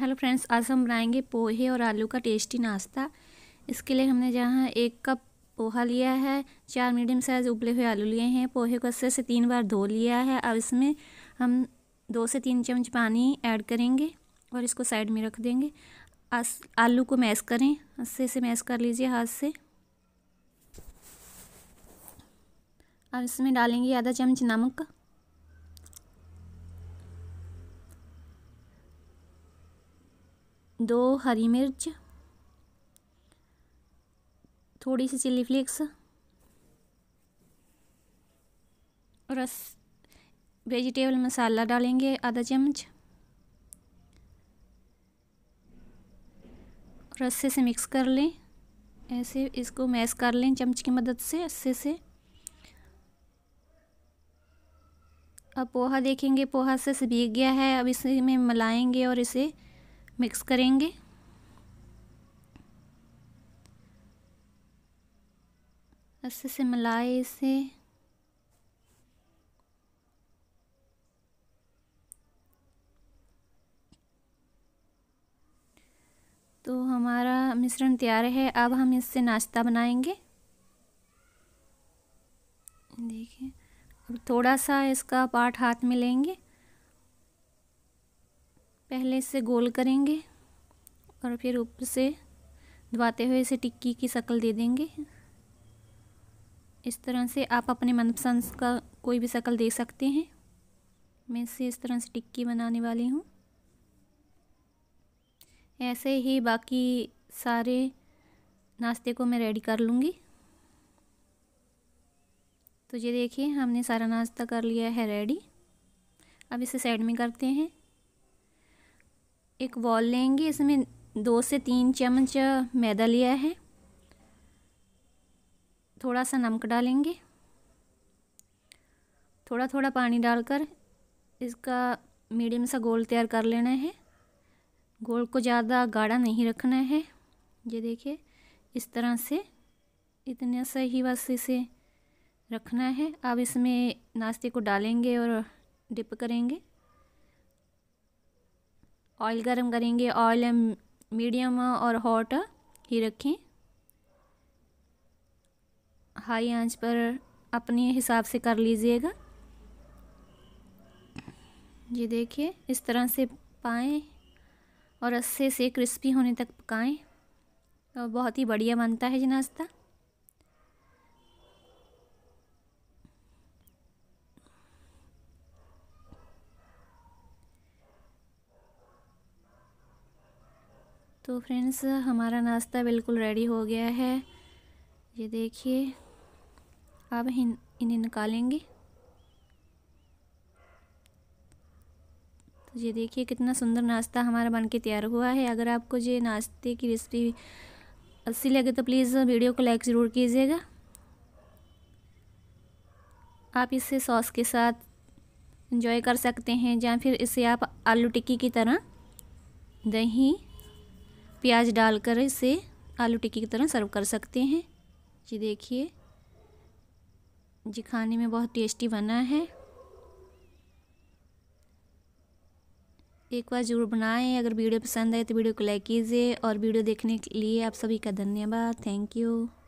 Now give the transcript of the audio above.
hello friends आज हम बनाएंगे पोहे और आलू का टेस्टी नाश्ता इसके लिए हमने जहाँ एक कप पोहा लिया है चार मीडियम साइज़ उबले हुए आलू लिए हैं पोहे को अच्छे से तीन बार धो लिया है अब इसमें हम दो से तीन चम्मच पानी ऐड करेंगे और इसको साइड में रख देंगे आलू को मैश करें अच्छे से मैश कर लीजिए हाथ से अब इसमें डालेंगे आधा चम्मच नमक दो हरी मिर्च थोड़ी सी चिली फ्लेक्स रस वेजिटेबल मसाला डालेंगे आधा चम्मच और अच्छे से मिक्स कर लें ऐसे इसको मैश कर लें चम्मच की मदद से अच्छे से अब पोहा देखेंगे पोहा से भीग गया है अब इसे में मिलाएंगे और इसे मिक्स करेंगे अच्छे से मिलाए इसे तो हमारा मिश्रण तैयार है अब हम इससे नाश्ता बनाएंगे देखिए अब थोड़ा सा इसका पार्ट हाथ में लेंगे पहले इसे गोल करेंगे और फिर ऊपर से दबाते हुए इसे टिक्की की शक्ल दे देंगे इस तरह से आप अपने मनपसंद का कोई भी शक्ल दे सकते हैं मैं इसे इस तरह से टिक्की बनाने वाली हूँ ऐसे ही बाकी सारे नाश्ते को मैं रेडी कर लूँगी तो ये देखिए हमने सारा नाश्ता कर लिया है रेडी अब इसे साइड में करते हैं एक बॉल लेंगे इसमें दो से तीन चम्मच मैदा लिया है थोड़ा सा नमक डालेंगे थोड़ा थोड़ा पानी डालकर इसका मीडियम सा गोल तैयार कर लेना है गोल को ज़्यादा गाढ़ा नहीं रखना है ये देखिए इस तरह से इतने से ही बस इसे रखना है अब इसमें नाश्ते को डालेंगे और डिप करेंगे ऑयल गर्म करेंगे ऑयल मीडियम और हॉट ही रखें हाई आंच पर अपने हिसाब से कर लीजिएगा ये देखिए इस तरह से पाएँ और अच्छे से क्रिस्पी होने तक पकाएं तो बहुत ही बढ़िया बनता है ये नाश्ता तो फ्रेंड्स हमारा नाश्ता बिल्कुल रेडी हो गया है ये देखिए अब इन्हें निकालेंगे तो ये देखिए कितना सुंदर नाश्ता हमारा बन के तैयार हुआ है अगर आपको ये नाश्ते की रेसिपी अच्छी लगे तो प्लीज़ वीडियो को लाइक ज़रूर कीजिएगा आप इसे सॉस के साथ इंजॉय कर सकते हैं या फिर इसे आप आलू टिक्की की तरह दही प्याज डालकर इसे आलू टिक्की की तरह सर्व कर सकते हैं जी देखिए जी खाने में बहुत टेस्टी बना है एक बार ज़रूर बनाएं अगर वीडियो पसंद आए तो वीडियो को लाइक कीजिए और वीडियो देखने के लिए आप सभी का धन्यवाद थैंक यू